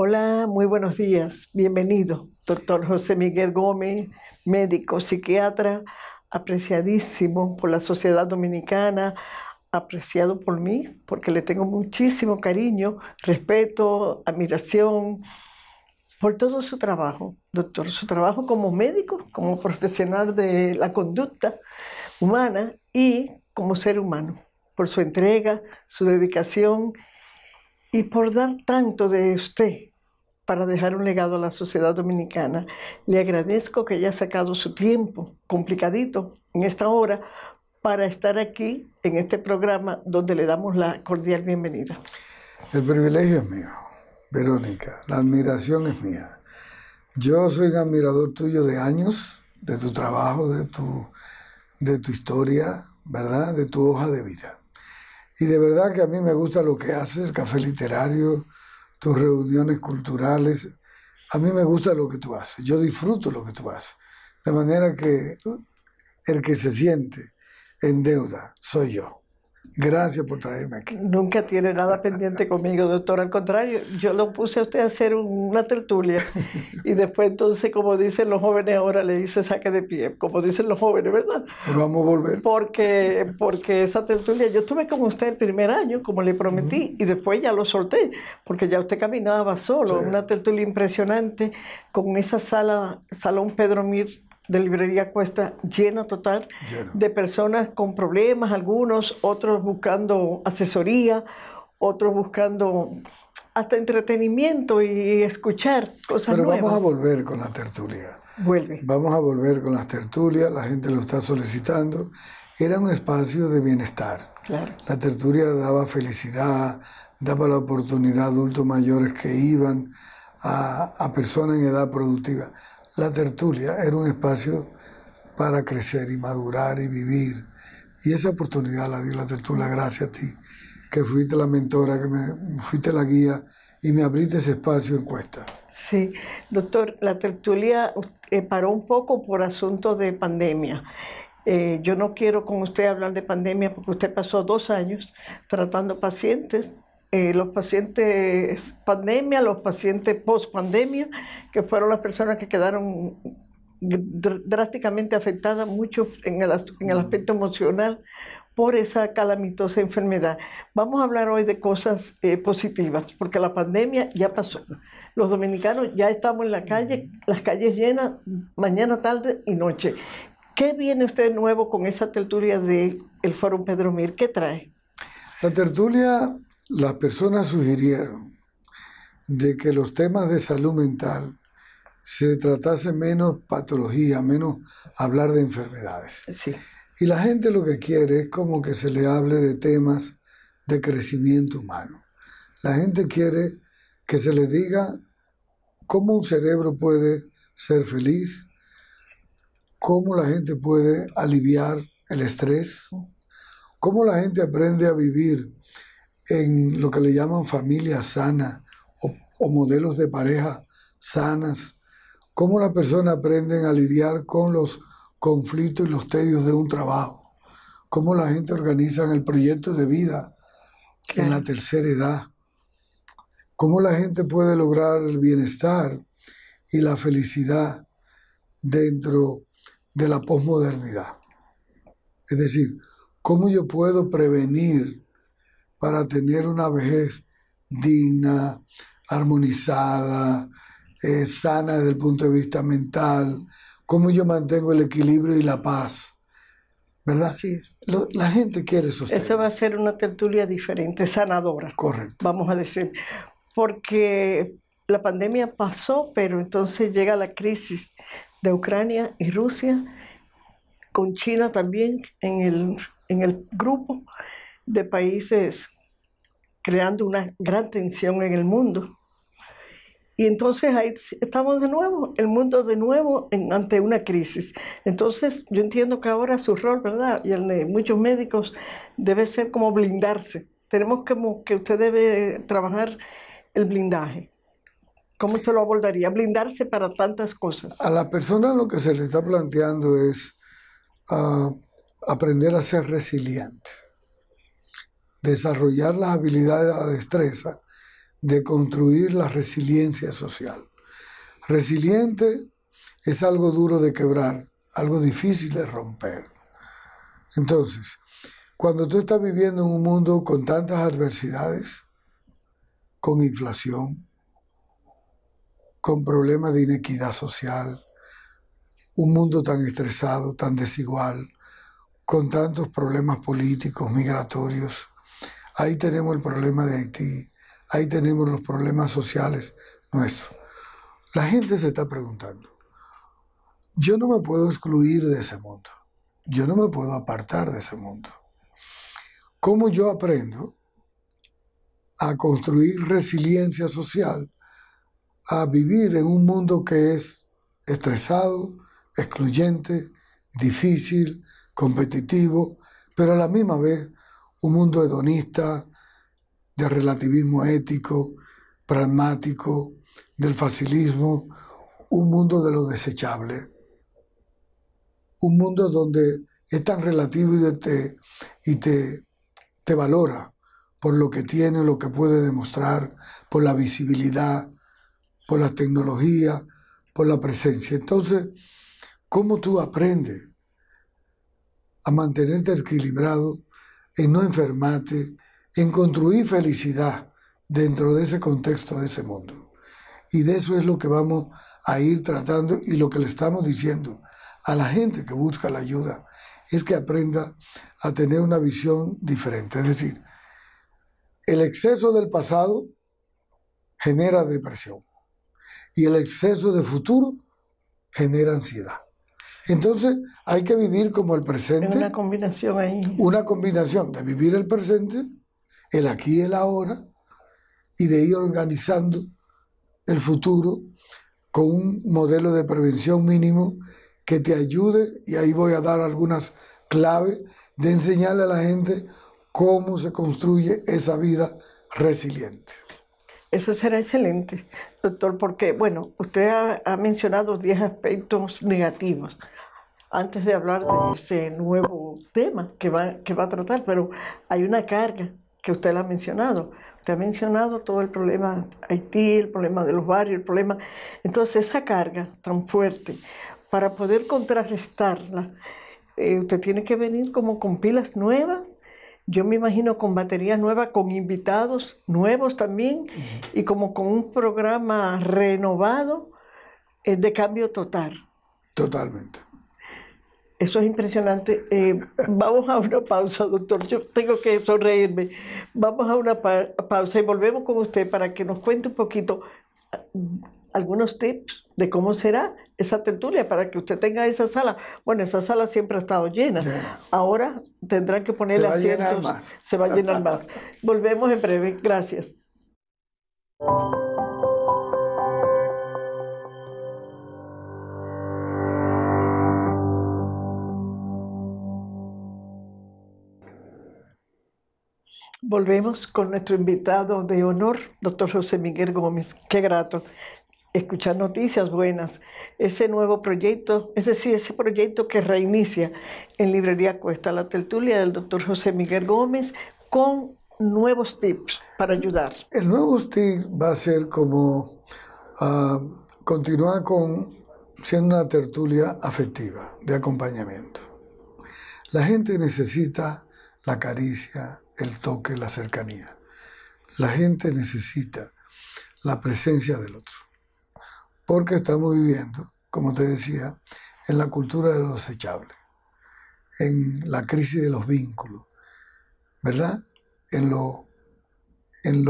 Hola, muy buenos días. Bienvenido, doctor José Miguel Gómez, médico psiquiatra, apreciadísimo por la sociedad dominicana, apreciado por mí, porque le tengo muchísimo cariño, respeto, admiración por todo su trabajo, doctor, su trabajo como médico, como profesional de la conducta humana y como ser humano, por su entrega, su dedicación y por dar tanto de usted para dejar un legado a la sociedad dominicana. Le agradezco que haya sacado su tiempo complicadito en esta hora para estar aquí en este programa donde le damos la cordial bienvenida. El privilegio es mío, Verónica, la admiración es mía. Yo soy admirador tuyo de años, de tu trabajo, de tu, de tu historia, ¿verdad? De tu hoja de vida. Y de verdad que a mí me gusta lo que haces, café literario, tus reuniones culturales. A mí me gusta lo que tú haces, yo disfruto lo que tú haces. De manera que el que se siente en deuda soy yo. Gracias por traerme aquí. Nunca tiene nada pendiente conmigo, doctor. Al contrario, yo lo puse a usted a hacer una tertulia y después entonces, como dicen los jóvenes ahora, le hice saque de pie, como dicen los jóvenes, ¿verdad? Pero vamos a volver. Porque, porque esa tertulia, yo estuve con usted el primer año, como le prometí, y después ya lo solté, porque ya usted caminaba solo, una tertulia impresionante, con esa sala, Salón Pedro Mir de librería Cuesta lleno total de personas con problemas, algunos, otros buscando asesoría, otros buscando hasta entretenimiento y escuchar cosas Pero nuevas. Pero vamos a volver con la tertulia. Vuelve. Vamos a volver con las tertulias, la gente lo está solicitando. Era un espacio de bienestar. La tertulia daba felicidad, daba la oportunidad a adultos mayores que iban a, a personas en edad productiva. La tertulia era un espacio para crecer y madurar y vivir. Y esa oportunidad la dio la tertulia gracias a ti, que fuiste la mentora, que me, fuiste la guía y me abriste ese espacio en cuesta. Sí, doctor, la tertulia eh, paró un poco por asuntos de pandemia. Eh, yo no quiero con usted hablar de pandemia porque usted pasó dos años tratando pacientes eh, los pacientes pandemia, los pacientes post pandemia, que fueron las personas que quedaron drásticamente afectadas, mucho en el, mm. aspecto emocional, por esa calamitosa enfermedad. Vamos a hablar hoy de cosas eh, positivas, porque la pandemia ya pasó. Los dominicanos ya estamos en la calle, las calles llenas, mañana, tarde y noche. ¿Qué viene usted nuevo con esa tertulia del Fórum Foro Pedro Mir? ¿Qué trae? La tertulia las personas sugirieron de que los temas de salud mental se tratase menos patología, menos hablar de enfermedades. Y la gente lo que quiere es como que se le hable de temas de crecimiento humano. La gente quiere que se le diga cómo un cerebro puede ser feliz, cómo la gente puede aliviar el estrés, cómo la gente aprende a vivir en lo que le llaman familia sana o, modelos de pareja sanas, cómo la persona aprenden a lidiar con los conflictos y los tedios de un trabajo, cómo la gente organiza el proyecto de vida en la tercera edad, cómo la gente puede lograr el bienestar y la felicidad dentro de la posmodernidad. Es decir, cómo yo puedo prevenir para tener una vejez digna, armonizada, eh, sana desde el punto de vista mental, cómo yo mantengo el equilibrio y la paz. ¿Verdad? Sí. la gente quiere eso. Eso va a ser una tertulia diferente, sanadora. Correcto. Vamos a decir. Porque la pandemia pasó, pero entonces llega la crisis de Ucrania y Rusia, con China también en el, en el grupo de países creando una gran tensión en el mundo. Y entonces ahí estamos de nuevo, el mundo de nuevo ante una crisis. Entonces yo entiendo que ahora su rol, ¿verdad? Y el de muchos médicos debe ser como blindarse. Tenemos como que usted debe trabajar el blindaje. ¿Cómo usted lo abordaría? Blindarse para tantas cosas. A la persona lo que se le está planteando es ah, aprender a ser resiliente desarrollar las habilidades de la destreza, de construir la resiliencia social. Resiliente es algo duro de quebrar, algo difícil de romper. Entonces, cuando tú estás viviendo en un mundo con tantas adversidades, con inflación, con problemas de inequidad social, un mundo tan estresado, tan desigual, con tantos problemas políticos, migratorios, Ahí tenemos el problema de Haití, ahí tenemos los problemas sociales nuestros. La gente se está preguntando, yo no me puedo excluir de ese mundo, yo no me puedo apartar de ese mundo. ¿Cómo yo aprendo a construir resiliencia social, a vivir en un mundo que es estresado, excluyente, difícil, competitivo, pero a la misma vez un mundo hedonista, de relativismo ético, pragmático, del facilismo, un mundo de lo desechable, un mundo donde es tan relativo y te, y te, te valora por lo que tiene, lo que puede demostrar, por la visibilidad, por la tecnología, por la presencia. Entonces, ¿cómo tú aprendes a mantenerte equilibrado en no enfermarte, en construir felicidad dentro de ese contexto, de ese mundo. Y de eso es lo que vamos a ir tratando y lo que le estamos diciendo a la gente que busca la ayuda es que aprenda a tener una visión diferente. Es decir, el exceso del pasado genera depresión y el exceso de futuro genera ansiedad. Entonces hay que vivir como el presente. una combinación ahí. Una combinación de vivir el presente, el aquí y el ahora, y de ir organizando el futuro con un modelo de prevención mínimo que te ayude, y ahí voy a dar algunas claves, de enseñarle a la gente cómo se construye esa vida resiliente. Eso será excelente, doctor, porque, bueno, usted ha, ha mencionado 10 aspectos negativos antes de hablar de ah. ese nuevo tema que va, que va a tratar, pero hay una carga que usted la ha mencionado. Usted ha mencionado todo el problema Haití, el problema de los barrios, el problema... Entonces esa carga tan fuerte, para poder contrarrestarla, eh, usted tiene que venir como con pilas nuevas, yo me imagino con baterías nuevas, con invitados nuevos también, y como con un programa renovado eh, de cambio total. Totalmente. Eso es impresionante. Eh, vamos a una pausa, doctor. Yo tengo que sonreírme. Vamos a una pausa y volvemos con usted para que nos cuente un poquito ah, algunos tips de cómo será esa tertulia para que usted tenga esa sala. Bueno, esa sala siempre ha estado llena. Ahora tendrán que ponerle asientos. Se va a llenar más. Se va a llenar más. Volvemos en breve. Gracias. Volvemos con nuestro invitado de honor, doctor José Miguel Gómez. Qué grato escuchar noticias buenas. Ese nuevo proyecto, es decir, ese proyecto que reinicia en Librería Cuesta, la tertulia del doctor José Miguel Gómez con nuevos tips para ayudar. El nuevo tip va a ser como ah, continuar con siendo una tertulia afectiva, de acompañamiento. La gente necesita la caricia, el toque, la cercanía. La gente necesita la presencia del otro, porque estamos viviendo, como te decía, en la cultura de lo desechable, en la crisis de los vínculos, ¿verdad? En lo, en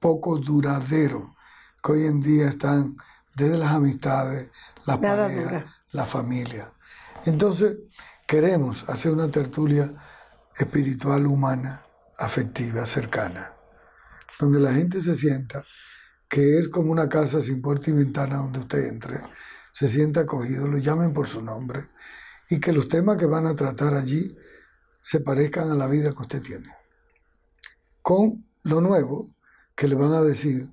poco duradero que hoy en día están desde las amistades, las la la familia. Entonces, queremos hacer una tertulia espiritual, humana, afectiva, cercana, donde la gente se sienta que es como una casa sin puerta y ventana donde usted entre, se sienta acogido, lo llamen por su nombre y que los temas que van a tratar allí se parezcan a la vida que usted tiene. Con lo nuevo que le van a decir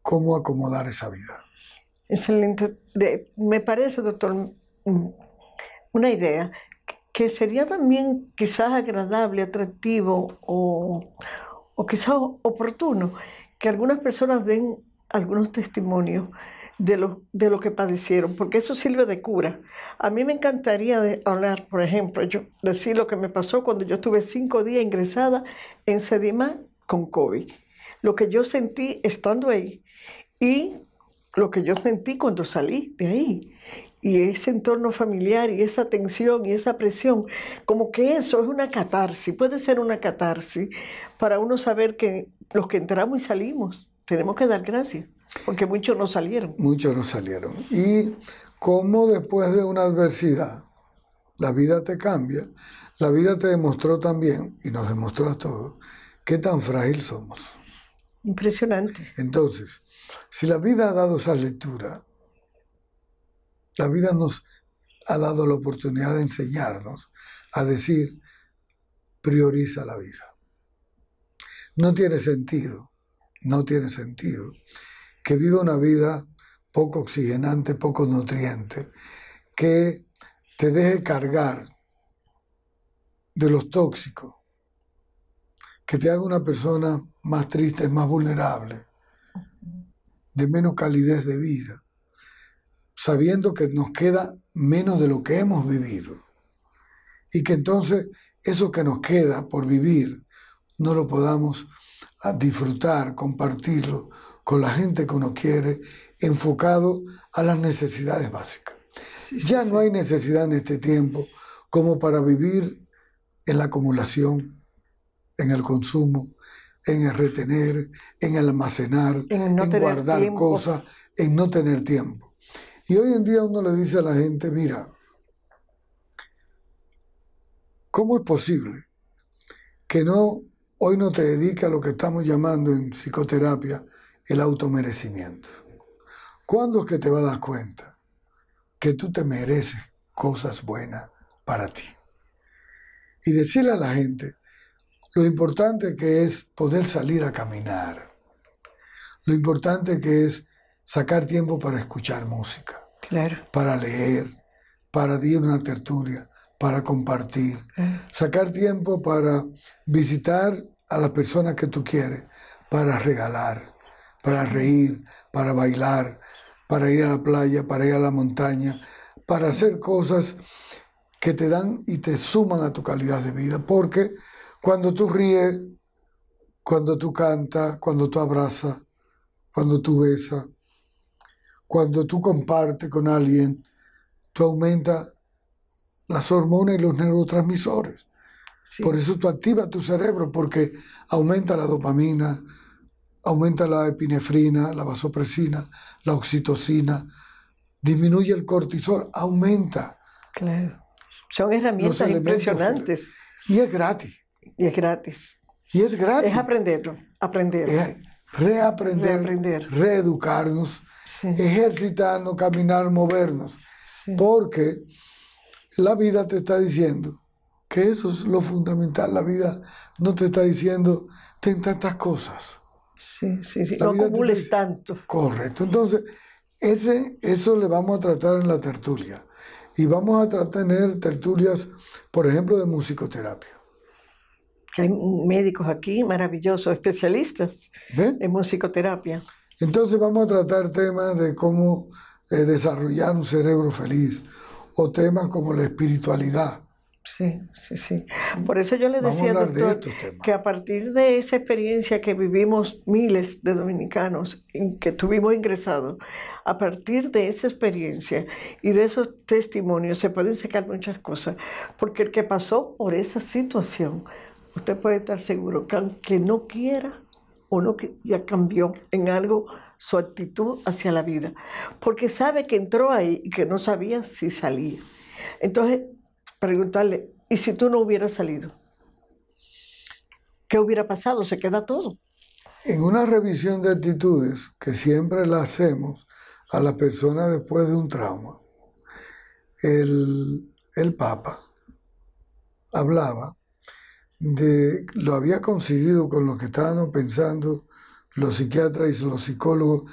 cómo acomodar esa vida. Excelente. me parece, doctor, mm, una idea que sería también quizás agradable, atractivo o, o quizás oportuno que algunas personas den algunos testimonios de lo, de lo que padecieron, porque eso sirve de cura. A mí me encantaría hablar, por ejemplo, yo decir lo que me pasó cuando yo estuve cinco días ingresada en Sedima con COVID, lo que yo sentí estando ahí y lo que yo sentí cuando salí de ahí y ese entorno familiar y esa tensión y esa presión, como que eso es una catarsis, puede ser una catarsis para uno saber que los que entramos y salimos tenemos que dar gracias, porque muchos no salieron. Muchos no salieron. Y como después de una adversidad, la vida te cambia, la vida te demostró también, y nos demostró a todos, qué tan frágil somos. Impresionante. Entonces, si la vida ha dado esa lectura, la vida nos ha dado la oportunidad de enseñarnos a decir, prioriza la vida. No tiene sentido, no tiene sentido que viva una vida poco oxigenante, poco nutriente, que te deje cargar de los tóxicos, que te haga una persona más triste, más vulnerable, de menos calidez de vida sabiendo que nos queda menos de lo que hemos vivido. Y que entonces eso que nos queda por vivir no lo podamos ah, disfrutar, compartirlo con la gente que uno quiere, enfocado a las necesidades básicas. ya no hay necesidad en este tiempo como para vivir en la acumulación, en el consumo, en el retener, en almacenar, en, guardar cosas, en no tener tiempo. Y hoy en día uno le dice a la gente, mira, ¿cómo es posible que no hoy no te dedique a lo que estamos llamando en psicoterapia el automerecimiento? ¿Cuándo es que te vas a dar cuenta que tú te mereces cosas buenas para ti? Y decirle a la gente lo importante que es poder salir a caminar, lo importante que es sacar tiempo para escuchar música, para leer, para ir a una tertulia, para compartir, sacar tiempo para visitar a las personas que tú quieres, para regalar, para reír, para bailar, para ir a la playa, para ir a la montaña, para hacer cosas que te dan y te suman a tu calidad de vida. Porque cuando tú ríes, cuando tú canta cuando tú abrazas, cuando tú besas, cuando tú compartes con alguien, tú aumentas las hormonas y los neurotransmisores. Por eso tú activas tu cerebro, porque aumenta la dopamina, aumenta la epinefrina, la vasopresina, la oxitocina, disminuye el cortisol, aumenta. Claro. Son herramientas impresionantes. Y es gratis. Y es gratis. Y es gratis. Es aprenderlo, aprender reaprender, reeducarnos, ejercitarnos, caminar, movernos. Porque la vida te está diciendo que eso es lo fundamental. La vida no te está diciendo, ten tantas cosas. Sí, sí, sí. no acumules tanto. Correcto. Entonces, ese, eso le vamos a tratar en la tertulia. Y vamos a tratar tener tertulias, por ejemplo, de musicoterapia que hay médicos aquí maravillosos, especialistas en psicoterapia. Entonces vamos a tratar temas de cómo eh, desarrollar un cerebro feliz o temas como la espiritualidad. Sí, sí, sí. Mm. Por eso yo le decía, doctor, que a partir de esa experiencia que vivimos miles de dominicanos, que tuvimos ingresados, a partir de esa experiencia y de esos testimonios se pueden sacar muchas cosas, porque el que pasó por esa situación usted puede estar seguro que no quiera o no que ya cambió en algo su actitud hacia la vida, porque sabe que entró ahí y que no sabía si salía. Entonces, preguntarle, ¿y si tú no hubieras salido? ¿Qué hubiera pasado? Se queda todo. En una revisión de actitudes, que siempre la hacemos a la persona después de un trauma, el Papa hablaba de lo había coincidido con lo que estábamos pensando los psiquiatras y los psicólogos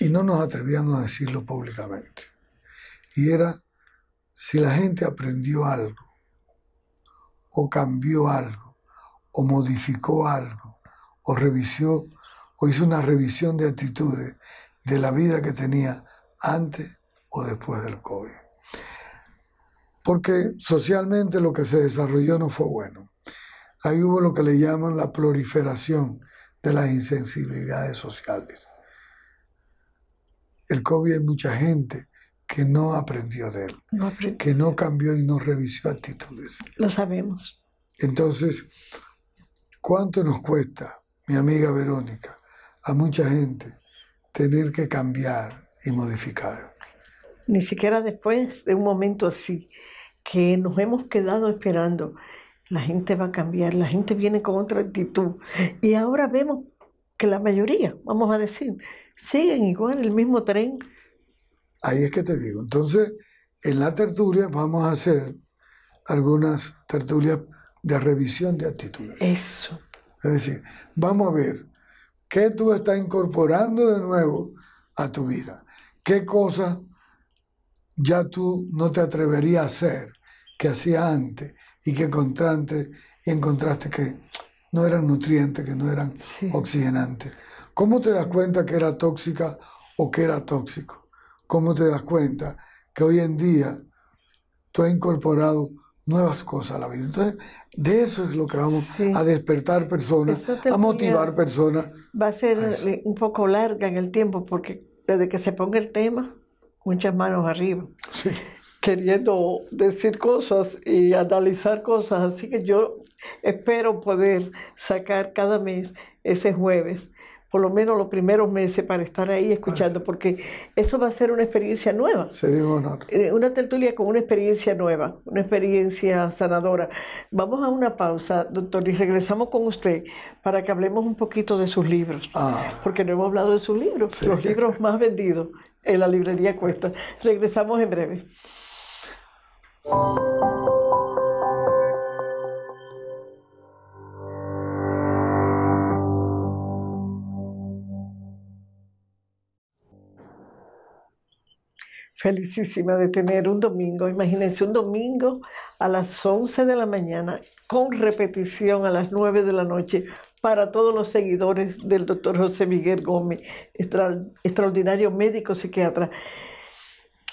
y no nos atrevíamos a decirlo públicamente. Y era si la gente aprendió algo o cambió algo o modificó algo o revisó o hizo una revisión de actitudes de la vida que tenía antes o después del COVID. Porque socialmente lo que se desarrolló no fue bueno. Ahí hubo lo que le llaman la proliferación de las insensibilidades sociales. El COVID hay mucha gente que no aprendió de él, que no cambió y no revisó actitudes. Lo sabemos. Entonces, ¿cuánto nos cuesta, mi amiga Verónica, a mucha gente tener que cambiar y modificar? Ni siquiera después de un momento así, que nos hemos quedado esperando la gente va a cambiar, la gente viene con otra actitud. Y ahora vemos que la mayoría, vamos a decir, siguen igual en el mismo tren. Ahí es que te digo. Entonces, en la tertulia vamos a hacer algunas tertulias de revisión de actitudes. Eso. Es decir, vamos a ver qué tú estás incorporando de nuevo a tu vida. ¿Qué cosas ya tú no te atreverías a hacer que hacía antes? y que encontraste, y encontraste que no eran nutrientes, que no eran oxigenantes. ¿Cómo te das cuenta que era tóxica o que era tóxico? ¿Cómo te das cuenta que hoy en día tú has incorporado nuevas cosas a la vida? Entonces, de eso es lo que vamos a despertar personas, a motivar personas. Va a ser eh, un poco larga en el tiempo porque desde que se ponga el tema, muchas manos arriba. Sí queriendo decir cosas y analizar cosas. Así que yo espero poder sacar cada mes ese jueves por lo menos los primeros meses para estar ahí escuchando, porque eso va a ser una experiencia nueva. Eh, una tertulia con una experiencia nueva, una experiencia sanadora. Vamos a una pausa, doctor, y regresamos con usted para que hablemos un poquito de sus libros, ah. porque no hemos hablado de sus libros, los libros más vendidos en la librería Cuesta. Regresamos en breve felicísima de tener un domingo, imagínense un domingo a las 11 de la mañana con repetición a las 9 de la noche para todos los seguidores del doctor José Miguel Gómez, extraordinario médico psiquiatra,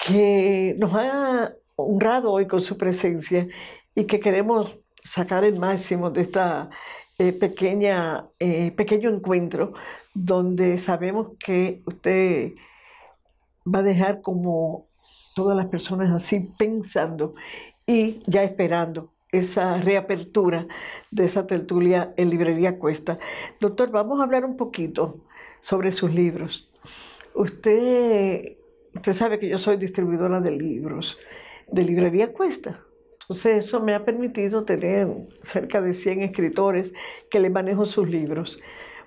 que nos ha honrado hoy con su presencia y que queremos sacar el máximo de esta eh, pequeña, eh, pequeño encuentro donde sabemos que usted va a dejar como todas las personas así pensando y ya esperando esa reapertura de esa tertulia en Librería Cuesta. Doctor, vamos a hablar un poquito sobre sus libros. Usted, usted sabe que yo soy distribuidora de libros de librería cuesta. Entonces eso me ha permitido tener cerca de 100 escritores que le manejo sus libros.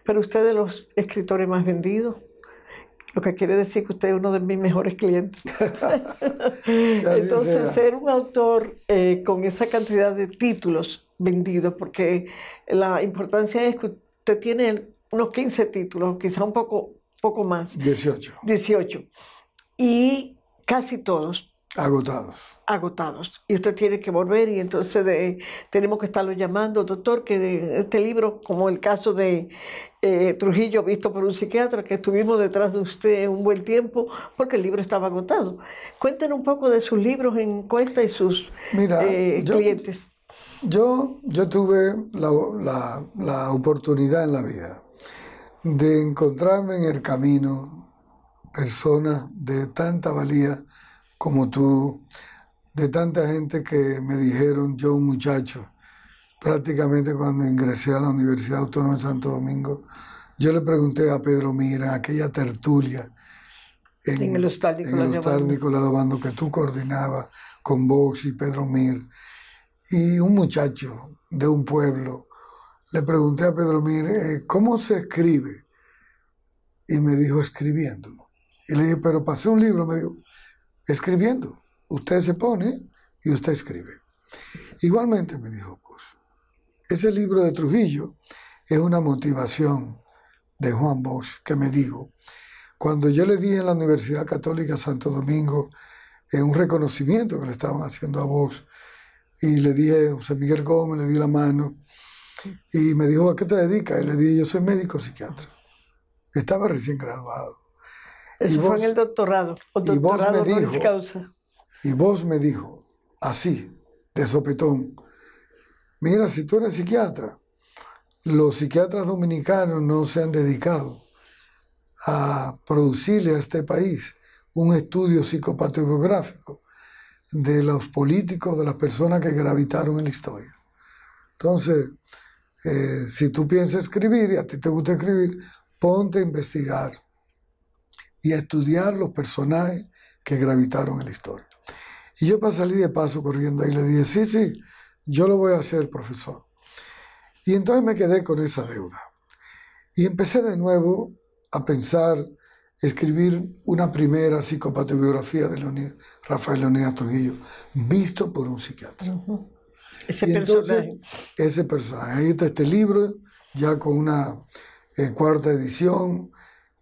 Pero usted es de los escritores más vendidos, lo que quiere decir que usted es uno de mis mejores clientes. Entonces ser un autor eh, con esa cantidad de títulos vendidos, porque la importancia es que usted tiene unos 15 títulos, quizá un poco, poco más. 18. 18. Y casi todos Agotados. Agotados. Y usted tiene que volver y entonces tenemos que estarlo llamando, doctor, que de este libro, como el caso de eh, Trujillo visto por un psiquiatra, que estuvimos detrás de usted un buen tiempo porque el libro estaba agotado. Cuéntenos un poco de sus libros en cuenta y sus eh, yo, clientes. Yo, yo tuve la, la oportunidad en la vida de encontrarme en el camino personas de tanta valía como tú, de tanta gente que me dijeron, yo un muchacho, prácticamente cuando ingresé a la Universidad Autónoma de Santo Domingo, yo le pregunté a Pedro Mira, aquella tertulia en, en el Hostal Nicolás Obando que tú coordinabas con Vox y Pedro Mir, y un muchacho de un pueblo, le pregunté a Pedro Mir, eh, ¿cómo se escribe? Y me dijo, escribiéndolo. Y le dije, pero pasé un libro, me dijo, escribiendo. Usted se pone y usted escribe. Igualmente me dijo, pues, ese libro de Trujillo es una motivación de Juan Bosch que me digo. Cuando yo le di en la Universidad Católica Santo Domingo eh, un reconocimiento que le estaban haciendo a Bosch, y le dije, José Miguel Gómez, le di la mano, y me dijo, ¿a qué te dedicas? Y le dije, yo soy médico psiquiatra. Estaba recién graduado. Eso fue en el doctorado. y vos me dijo, así, de sopetón, mira, si tú eres psiquiatra, los psiquiatras dominicanos no se han dedicado a producirle a este país un estudio psicopatobiográfico de los políticos, de las personas que gravitaron en la historia. Entonces, eh, si tú piensas escribir y a ti te gusta escribir, ponte a investigar y a estudiar los personajes que gravitaron en la historia. Y yo para salir de paso corriendo ahí le dije, sí, sí, yo lo voy a hacer, profesor. Y entonces me quedé con esa deuda. Y empecé de nuevo a pensar, escribir una primera psicopatobiografía de Rafael Leonidas Trujillo, visto por un psiquiatra. Ese personaje. ese personaje. Ahí está este libro, ya con una eh, cuarta edición,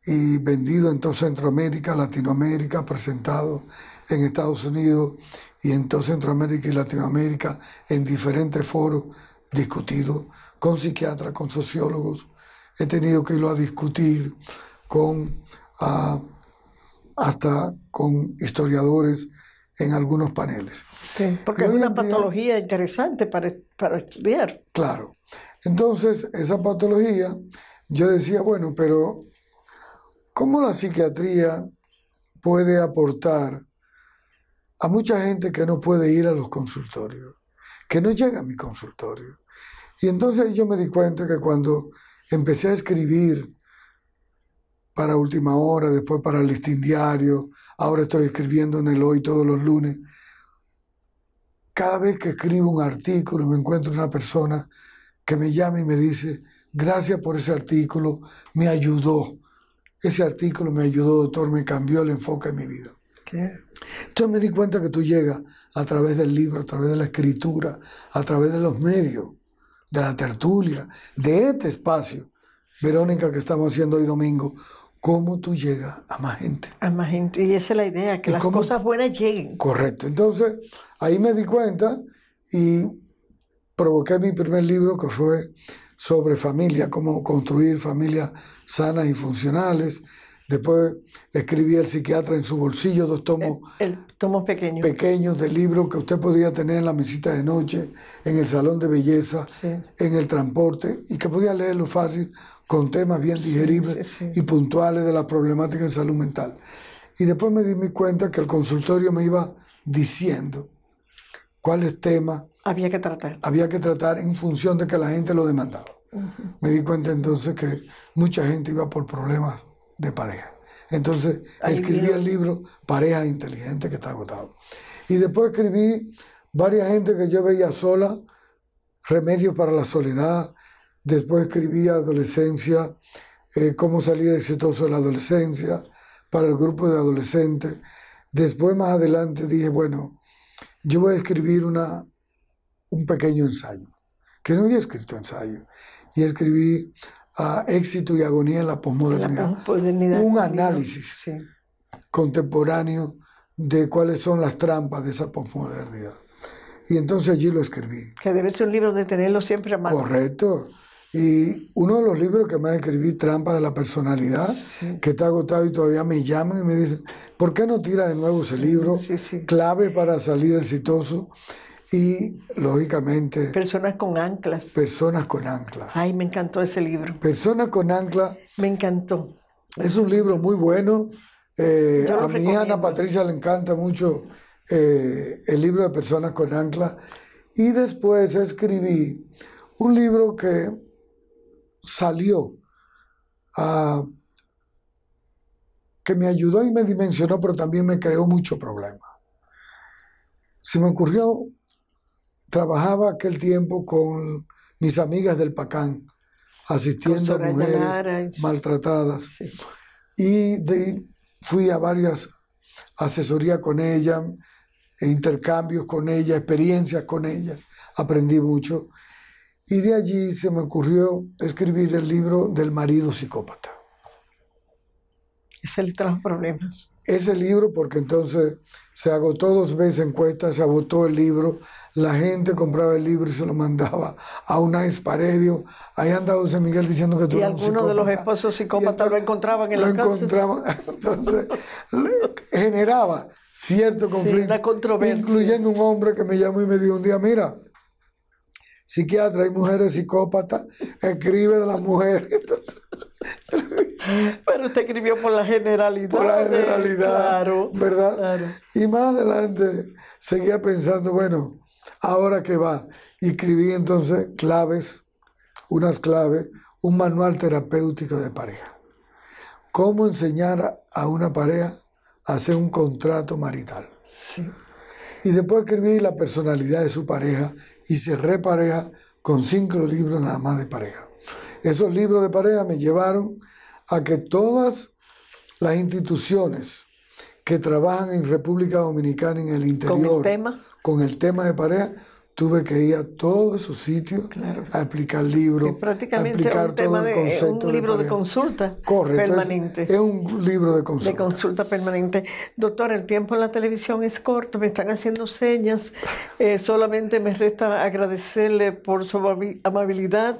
y vendido en toda Centroamérica, Latinoamérica, presentado en Estados Unidos y en toda Centroamérica y Latinoamérica en diferentes foros, discutido con psiquiatras, con sociólogos. He tenido que irlo a discutir con ah, hasta con historiadores en algunos paneles. Sí, porque es una patología interesante para, para estudiar. Claro. Entonces, esa patología, yo decía, bueno, pero ¿Cómo la psiquiatría puede aportar a mucha gente que no puede ir a los consultorios, que no llega a mi consultorio? Y entonces yo me di cuenta que cuando empecé a escribir para Última Hora, después para el Listín Diario, ahora estoy escribiendo en el Hoy todos los lunes, cada vez que escribo un artículo me encuentro una persona que me llama y me dice, gracias por ese artículo, me ayudó ese artículo me ayudó, doctor, me cambió el enfoque de mi vida. ¿Qué? Entonces me di cuenta que tú llegas a través del libro, a través de la escritura, a través de los medios, de la tertulia, de este espacio, Verónica, que estamos haciendo hoy domingo, cómo tú llegas a más gente. A más gente, y esa es la idea, que las cosas buenas lleguen. Correcto, entonces ahí me di cuenta y provoqué mi primer libro que fue sobre familia, cómo construir familias sanas y funcionales. Después escribí El psiquiatra en su bolsillo, dos tomos, pequeño. pequeños de libros que usted podía tener en la mesita de noche, en el salón de belleza, en el transporte, y que podía leerlo fácil, con temas bien digeribles y puntuales de la problemática en salud mental. Y después me di cuenta que el consultorio me iba diciendo cuál cuáles temas había que tratar. Había que tratar en función de que la gente lo demandaba. Me di cuenta entonces que mucha gente iba por problemas de pareja. Entonces escribí el libro Pareja Inteligente que está agotado. Y después escribí varias gente que yo veía sola, Remedios para la Soledad. Después escribí Adolescencia, eh, Cómo salir exitoso de la adolescencia, para el grupo de adolescentes. Después más adelante dije, bueno, yo voy a escribir una un pequeño ensayo, que no había escrito ensayo. Y escribí a Éxito y Agonía en la Posmodernidad. Un análisis contemporáneo de cuáles son las trampas de esa posmodernidad. Y entonces allí lo escribí. Que debe ser un libro de tenerlo siempre a mano. Correcto. Y uno de los libros que más escribí, Trampa de la Personalidad, que está agotado y todavía me llaman y me dicen, ¿por qué no tira de nuevo ese libro? Clave para salir exitoso y lógicamente... Personas con anclas. Personas con anclas. Ay, me encantó ese libro. Personas con anclas. Me encantó. Es un libro muy bueno. Eh, a mi Ana Patricia le encanta mucho eh, el libro de Personas con anclas. Y después escribí un libro que salió ah, que me ayudó y me dimensionó, pero también me creó mucho problema. Se me ocurrió trabajaba aquel tiempo con mis amigas del Pacán, asistiendo a mujeres maltratadas. Y fui a varias asesorías con ella, e intercambios con ella, experiencias con ellas. aprendí mucho. Y de allí se me ocurrió escribir el libro del marido psicópata. Ese le trajo problemas. Ese libro, porque entonces se agotó dos veces en encuestas, se agotó el libro, la gente compraba el libro y se lo mandaba a un una Paredio. Ahí andaba José Miguel diciendo que tú un psicópata. Y algunos de los esposos psicópatas lo encontraban en lo la cárcel. encontraban, entonces generaba cierto conflicto. Sí, controversia. Incluyendo un hombre que me llamó y me dijo un día, mira, psiquiatra, y mujeres psicópatas, escribe de las mujeres. Pero usted escribió por la generalidad. Por la ¿eh? generalidad. Claro, ¿Verdad? Y más adelante seguía pensando, bueno, ahora qué va. Y escribí entonces claves, unas claves, un manual terapéutico de pareja. Cómo enseñar a una pareja a hacer un contrato marital. Sí. Y después escribí la personalidad de su pareja y se pareja con cinco libros nada más de pareja. Esos libros de pareja me llevaron a que todas las instituciones que trabajan en República Dominicana en el interior con el tema, con el tema de pareja, tuve que ir a todos esos sitios a explicar libros, libro, aplicar el eh, concepto un libro de, consulta permanente. Es, un libro de consulta. De consulta permanente. Doctor, el tiempo en la televisión es corto, me están haciendo señas. Eh, solamente me resta agradecerle por su amabilidad.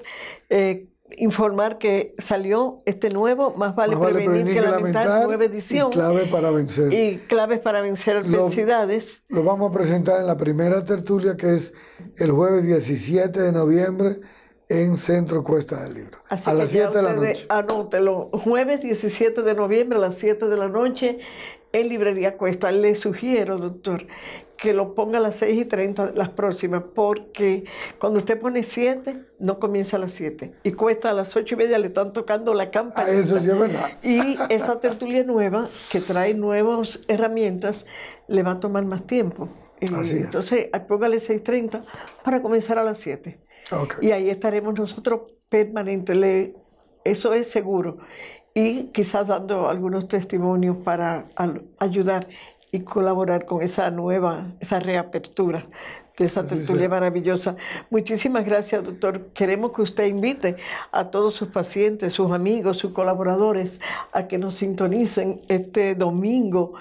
Eh, informar que salió este nuevo Más vale, prevenir, que lamentar, nueva edición. Y para vencer. Y claves para vencer adversidades. Lo, vamos a presentar en la primera tertulia que es el jueves 17 de noviembre en Centro Cuesta del Libro. a las 7 de la noche. Anótelo, jueves 17 de noviembre a las 7 de la noche en Librería Cuesta. Le sugiero, doctor, que lo ponga a las 6 y 30 las próximas, porque cuando usted pone 7, no comienza a las 7. Y cuesta a las 8 y media, le están tocando la ah, campanita. eso sí es verdad. Y esa tertulia nueva, que trae nuevas herramientas, le va a tomar más tiempo. Así es. Entonces, póngale 30 para comenzar a las 7. Y ahí estaremos nosotros permanentes. Eso es seguro y quizás dando algunos testimonios para ayudar y colaborar con esa nueva, esa reapertura de esa tertulia maravillosa. Muchísimas gracias, doctor. Queremos que usted invite a todos sus pacientes, sus amigos, sus colaboradores a que nos sintonicen este domingo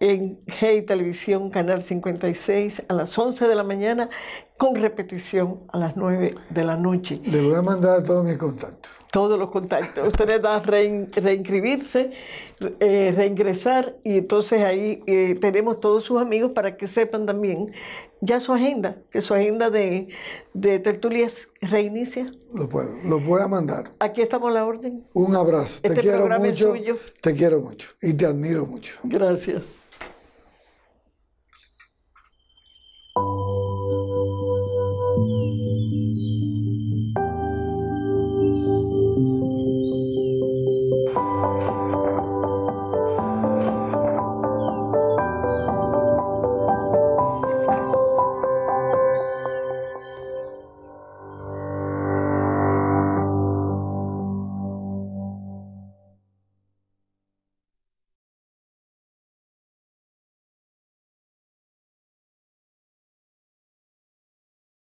en Hey Televisión, Canal 56, a las 11 de la mañana, con repetición a las 9 de la noche. Le voy a mandar todos mis contactos. Todos los contactos. ustedes van a reinscribirse, eh, reingresar, y entonces ahí eh, tenemos todos sus amigos para que sepan también ya su agenda, que su agenda de, de tertulias reinicia. Lo puedo, lo voy a mandar. Aquí estamos la orden. Un abrazo. Este te quiero mucho. Te quiero mucho y te admiro mucho. Gracias.